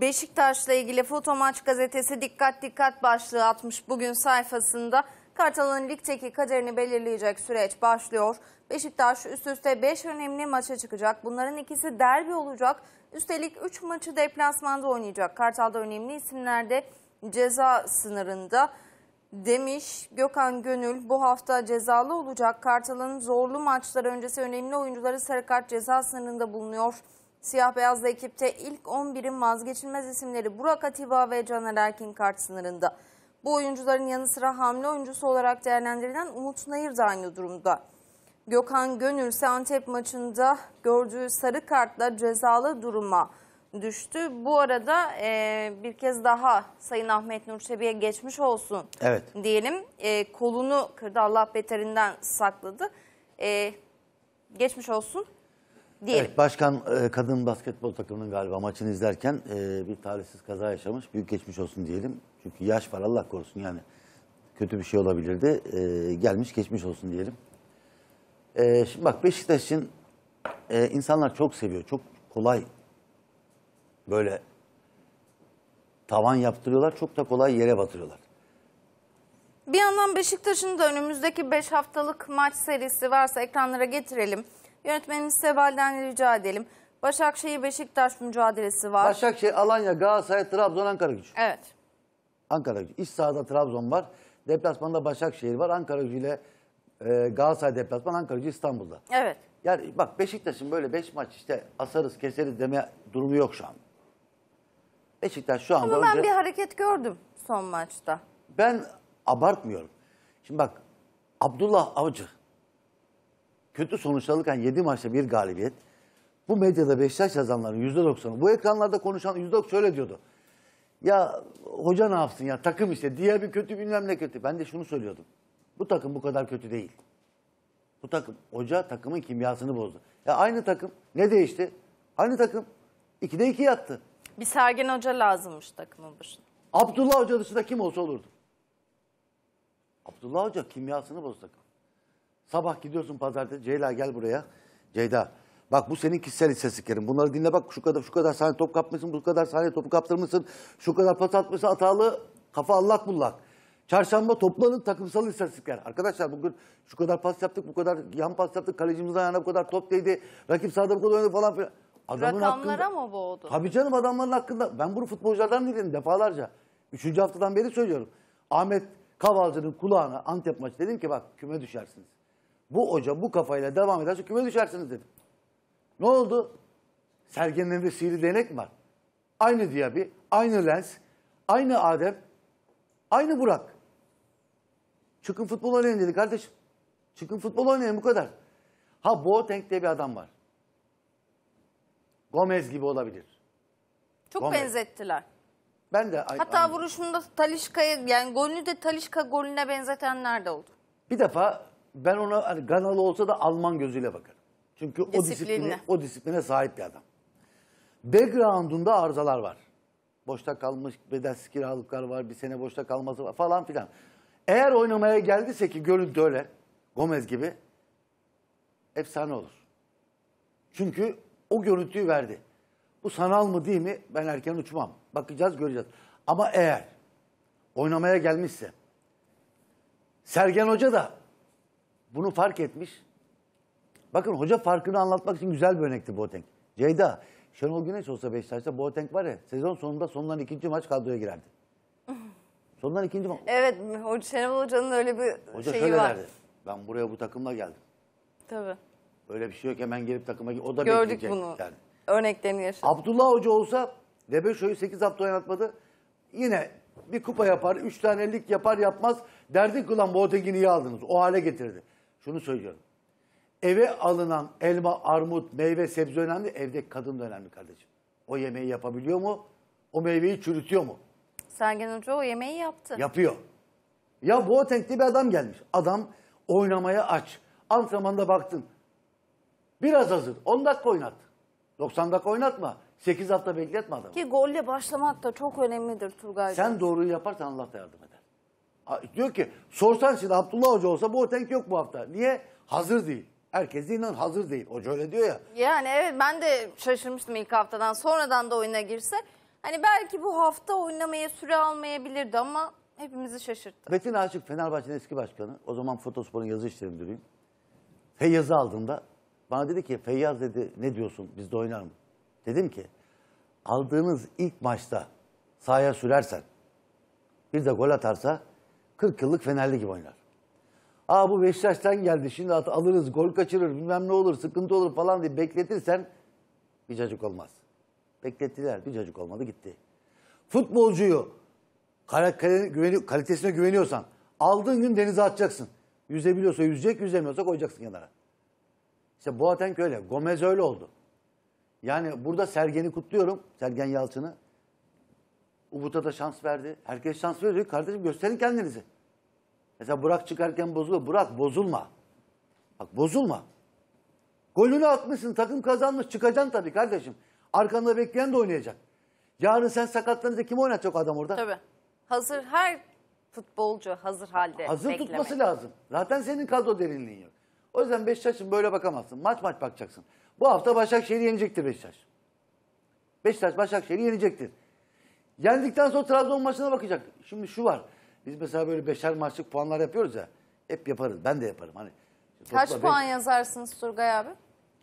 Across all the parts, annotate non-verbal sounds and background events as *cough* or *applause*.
Beşiktaş'la ilgili Foto Fotomaç gazetesi dikkat dikkat başlığı atmış bugün sayfasında. Kartal'ın ligdeki kaderini belirleyecek süreç başlıyor. Beşiktaş üst üste 5 önemli maça çıkacak. Bunların ikisi derbi olacak. Üstelik 3 maçı deplasmanda oynayacak. Kartal'da önemli isimlerde ceza sınırında demiş Gökhan Gönül bu hafta cezalı olacak. Kartal'ın zorlu maçlar öncesi önemli oyuncuları sarı kart ceza sınırında bulunuyor. Siyah beyazlı ekipte ilk 11'in vazgeçilmez isimleri Burak Atiba ve Caner Erkin kart sınırında. Bu oyuncuların yanı sıra hamle oyuncusu olarak değerlendirilen Umut Nayır da aynı durumda. Gökhan Gönül ise Antep maçında gördüğü sarı kartla cezalı duruma düştü. Bu arada e, bir kez daha Sayın Ahmet Nur geçmiş olsun evet. diyelim. E, kolunu kırdı Allah beterinden sakladı. E, geçmiş olsun diyelim. Evet, başkan e, kadın basketbol takımının galiba maçını izlerken e, bir talihsiz kaza yaşamış. Büyük geçmiş olsun diyelim. Çünkü yaş var Allah korusun yani kötü bir şey olabilirdi. E, gelmiş geçmiş olsun diyelim. Şimdi bak Beşiktaş için insanlar çok seviyor. Çok kolay böyle tavan yaptırıyorlar. Çok da kolay yere batırıyorlar. Bir yandan Beşiktaş'ın da önümüzdeki 5 haftalık maç serisi varsa ekranlara getirelim. Yönetmenimiz Seval'den rica edelim. Başakşehir Beşiktaş mücadelesi var. Başakşehir, Alanya, Galatasaray, Trabzon, Ankara gücü. Evet. Ankara gücü. İç sahada Trabzon var. Deplasmanda Başakşehir var. Ankara gücüyle e, Galatasaray deplasman, Ankara gücü İstanbul'da. Evet. Yani bak Beşiktaş'ın böyle beş maç işte asarız keseriz deme durumu yok şu an. Beşiktaş şu anda... Ama ben önce... bir hareket gördüm son maçta. Ben abartmıyorum. Şimdi bak Abdullah Avcı kötü sonuç alırken 7 maçta bir galibiyet. Bu medyada Beşiktaş yazanların %90'ı, bu ekranlarda konuşan %90 şöyle diyordu. Ya hoca ne yapsın ya takım işte diğer bir kötü bilmem ne kötü. Ben de şunu söylüyordum. Bu takım bu kadar kötü değil. Bu takım hoca takımın kimyasını bozdu. Ya aynı takım ne değişti? Aynı takım 2'de iki yattı. Bir Sergen Hoca lazımmış takımın başına. Abdullah Hoca dışında kim olsa olurdu. Abdullah Hoca kimyasını bozdu takım. Sabah gidiyorsun pazartesi. Ceyla gel buraya. Ceyda bak bu senin kişisel istatistiklerin. Bunları dinle bak şu kadar şu kadar saniye top kapmışsın. Bu kadar saniye topu kaptırmışsın. Şu kadar pas atmışsın hatalı. Kafa allak bullak. Çarşamba toplanın takımsal istatistikler. Arkadaşlar bugün şu kadar pas yaptık, bu kadar yan pas yaptık, kalecimizin ayağına bu kadar top değdi, rakip sahada bu kadar oynadı falan filan. Adamın Rakamlara hakkında, mı boğdu? Tabii canım adamların hakkında. Ben bunu futbolculardan dinledim defalarca. Üçüncü haftadan beri söylüyorum. Ahmet Kavalcı'nın kulağına Antep maçı dedim ki bak küme düşersiniz. Bu hoca bu kafayla devam ederse küme düşersiniz dedim. Ne oldu? Sergen'in evinde sihirli denek var? Aynı Diaby, aynı Lens, aynı Adem, aynı Burak. Çıkın futbol oynayın dedi kardeşim. Çıkın futbol oynayın bu kadar. Ha Boateng diye bir adam var. Gomez gibi olabilir. Çok Gomez. benzettiler. Ben de Hatta aynı. vuruşunda Talişka'ya yani golünü de Talişka golüne benzetenler de oldu. Bir defa ben ona hani Ganalı olsa da Alman gözüyle bakarım. Çünkü o disipline, o disipline sahip bir adam. Background'unda arızalar var. Boşta kalmış bedelsiz kiralıklar var, bir sene boşta kalması var falan filan. Eğer oynamaya geldiyse ki görüntü öyle, Gomez gibi efsane olur. Çünkü o görüntüyü verdi. Bu sanal mı değil mi ben erken uçmam. Bakacağız göreceğiz. Ama eğer oynamaya gelmişse Sergen Hoca da bunu fark etmiş. Bakın hoca farkını anlatmak için güzel bir örnekti Boateng. Ceyda, Şenol Güneş olsa Beşiktaş'ta Boateng var ya sezon sonunda sondan ikinci maç kadroya girerdi. Sondan ikinci maç. Evet, Hoca Şenol Hoca'nın öyle bir Hoca şeyi şöyle var. derdi. Ben buraya bu takımla geldim. Tabii. Öyle bir şey yok hemen gelip takıma o da Gördük bekleyecek. bunu. Yani. Örneklerini yaşadık. Abdullah Hoca olsa Rebeşo'yu 8 hafta oynatmadı. Yine bir kupa yapar, 3 tane lig yapar yapmaz. Derdik ki ulan Boateng'i niye aldınız? O hale getirdi. Şunu söylüyorum. Eve alınan elma, armut, meyve, sebze önemli. Evdeki kadın da önemli kardeşim. O yemeği yapabiliyor mu? O meyveyi çürütüyor mu? Sergen Hoca o yemeği yaptı. Yapıyor. Ya Boateng'li bir adam gelmiş. Adam oynamaya aç. Antrenmanda baktın. Biraz hazır. 10 dakika oynat. 90 dakika oynatma. 8 hafta bekletme adamı. Ki golle başlamak da çok önemlidir Turgay Sen doğruyu yaparsan Allah da yardım eder. Diyor ki sorsan şimdi Abdullah Hoca olsa bu otenk yok bu hafta. Niye? Hazır değil. Herkes de inan hazır değil. Hoca öyle diyor ya. Yani evet ben de şaşırmıştım ilk haftadan. Sonradan da oyuna girse. Hani belki bu hafta oynamaya süre almayabilirdi ama hepimizi şaşırttı. Metin Aşık Fenerbahçe'nin eski başkanı. O zaman Fotospor'un yazı işleri müdürüyüm. Feyyaz'ı aldığında bana dedi ki Feyyaz dedi ne diyorsun biz de oynar mı? Dedim ki aldığınız ilk maçta sahaya sürersen bir de gol atarsa 40 yıllık Fenerli gibi oynar. Aa bu Beşiktaş'tan geldi şimdi at alırız gol kaçırır bilmem ne olur sıkıntı olur falan diye bekletirsen bir cacık olmaz. Beklettiler bir cacık olmadı gitti. Futbolcuyu kalitesine güveniyorsan aldığın gün denize atacaksın. Yüzebiliyorsa yüzecek yüzemiyorsa koyacaksın kenara. İşte Boateng öyle Gomez öyle oldu. Yani burada Sergen'i kutluyorum. Sergen Yalçın'ı. Ubut'a da şans verdi. Herkes şans veriyor. Kardeşim gösterin kendinizi. Mesela Burak çıkarken bozuluyor. Burak bozulma. Bak bozulma. Golünü atmışsın. Takım kazanmış. Çıkacaksın tabii kardeşim. Arkanda bekleyen de oynayacak. Yarın sen sakatlanınca kim oynatacak adam orada? Tabii. Hazır her futbolcu hazır halde Hazır beklemek. tutması lazım. Zaten senin kadro derinliğin yok. O yüzden Beşiktaş'ın böyle bakamazsın. Maç maç bakacaksın. Bu hafta Başakşehir yenecektir Beşiktaş. Beşiktaş Başakşehir'i yenecektir. Yendikten sonra Trabzon maçına bakacak. Şimdi şu var. Biz mesela böyle beşer maçlık puanlar yapıyoruz ya. Hep yaparız. Ben de yaparım. Hani Kaç puan beş- yazarsınız Turgay abi?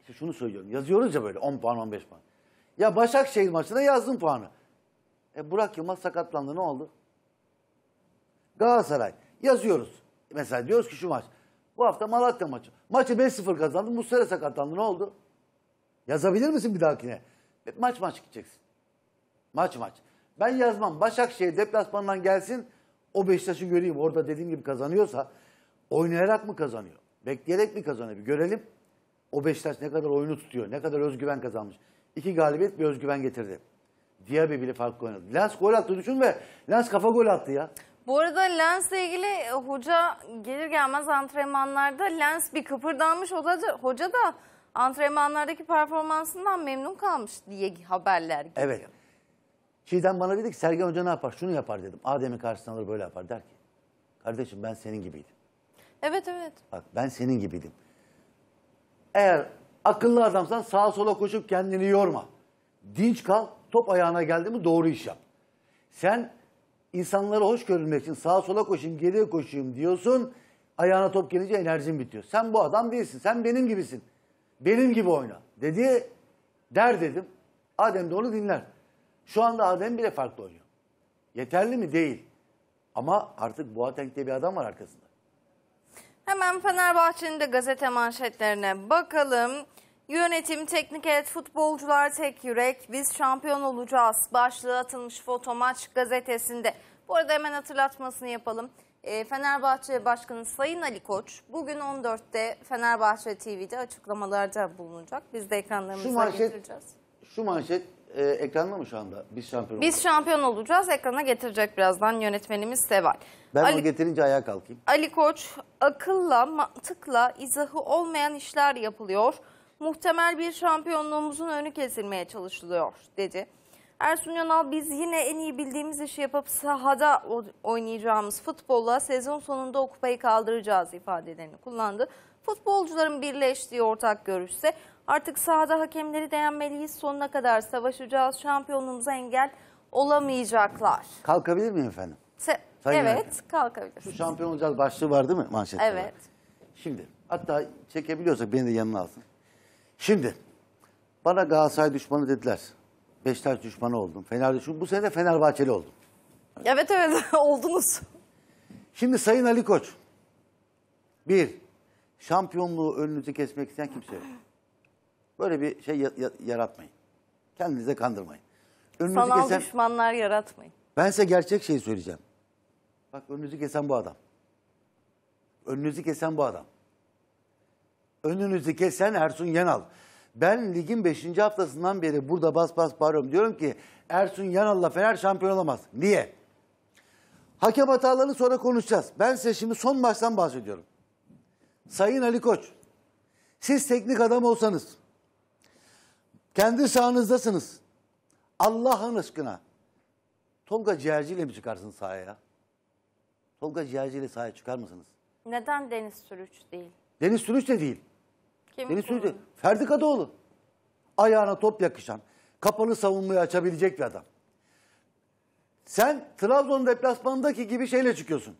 İşte şunu söylüyorum. Yazıyoruz ya böyle 10 puan 15 puan. Ya Başakşehir maçına yazdım puanı. E Burak Yılmaz sakatlandı ne oldu? Galatasaray yazıyoruz. Mesela diyoruz ki şu maç. Bu hafta Malatya maçı. Maçı 5-0 kazandı. Mustafa sakatlandı ne oldu? Yazabilir misin bir dahakine? E, maç maç gideceksin. Maç maç. Ben yazmam. Başakşehir deplasmandan gelsin o Beşiktaş'ı göreyim. Orada dediğim gibi kazanıyorsa oynayarak mı kazanıyor? Bekleyerek mi kazanıyor? Bir görelim. O Beşiktaş ne kadar oyunu tutuyor. Ne kadar özgüven kazanmış. İki galibiyet bir özgüven getirdi. Diaby bile farklı oynadı. Lens gol attı düşün ve Lens kafa gol attı ya. Bu arada Lens'le ilgili hoca gelir gelmez antrenmanlarda Lens bir kıpırdanmış. Hoca, hoca da antrenmanlardaki performansından memnun kalmış diye haberler geliyor. Evet. Çiğdem bana dedi ki Sergen Hoca ne yapar? Şunu yapar dedim. Adem'i karşısına alır böyle yapar der ki. Kardeşim ben senin gibiydim. Evet evet. Bak ben senin gibiydim. Eğer akıllı adamsan sağa sola koşup kendini yorma. Dinç kal, top ayağına geldi mi doğru iş yap. Sen insanlara hoş görünmek için sağa sola koşayım, geriye koşayım diyorsun. Ayağına top gelince enerjin bitiyor. Sen bu adam değilsin, sen benim gibisin. Benim gibi oyna dedi, der dedim. Adem de onu dinler. Şu anda Adem bile farklı oynuyor. Yeterli mi? Değil. Ama artık Boateng'de bir adam var arkasında. Hemen Fenerbahçe'nin de gazete manşetlerine bakalım. Yönetim, teknik et, futbolcular tek yürek, biz şampiyon olacağız başlığı atılmış foto maç gazetesinde. Bu arada hemen hatırlatmasını yapalım. E, Fenerbahçe Başkanı Sayın Ali Koç bugün 14'te Fenerbahçe TV'de açıklamalarda bulunacak. Biz de ekranlarımıza getireceğiz. Şu manşet e, ekranda mı şu anda? Biz şampiyon Biz olacağız. şampiyon olacağız. Ekrana getirecek birazdan yönetmenimiz Seval. Ben Ali, onu getirince ayağa kalkayım. Ali Koç, akılla, mantıkla, izahı olmayan işler yapılıyor. Muhtemel bir şampiyonluğumuzun önü kesilmeye çalışılıyor dedi. Ersun Yanal biz yine en iyi bildiğimiz işi yapıp sahada oynayacağımız futbolla sezon sonunda o kupayı kaldıracağız ifadelerini kullandı. Futbolcuların birleştiği ortak görüşse Artık sahada hakemleri beğenmeliyiz. Sonuna kadar savaşacağız. Şampiyonluğumuza engel olamayacaklar. Kalkabilir miyim efendim? Se Sayın evet efendim. kalkabilirsiniz. Şampiyon olacağız başlığı var değil mi manşette? Evet. Şimdi hatta çekebiliyorsak beni de yanına alsın. Şimdi bana Galatasaray düşmanı dediler. Beşiktaş düşmanı oldum. Fener düşmanı. Bu sene de Fenerbahçeli oldum. Evet evet *laughs* oldunuz. Şimdi Sayın Ali Koç. Bir, şampiyonluğu önünüzü kesmek isteyen kimse yok. Böyle bir şey yaratmayın. Kendinize kandırmayın. Önünüzü Sanal kesen, düşmanlar yaratmayın. ben size gerçek şeyi söyleyeceğim. Bak önünüzü kesen bu adam. Önünüzü kesen bu adam. Önünüzü kesen Ersun Yanal. Ben ligin 5. haftasından beri burada bas bas bağırıyorum. Diyorum ki Ersun Yanal'la Fener şampiyon olamaz. Niye? Hakem hatalarını sonra konuşacağız. Ben size şimdi son maçtan bahsediyorum. Sayın Ali Koç, siz teknik adam olsanız, kendi sahanızdasınız. Allah'ın aşkına. Tolga Ciğerci ile mi çıkarsınız sahaya? Tolga Ciğerci ile sahaya çıkar mısınız? Neden Deniz Sürüç değil? Deniz Sürüç de değil. Kim Deniz Sürüç de, Ferdi Kadıoğlu. Ayağına top yakışan, kapalı savunmayı açabilecek bir adam. Sen Trabzon Deplasmandaki gibi şeyle çıkıyorsun.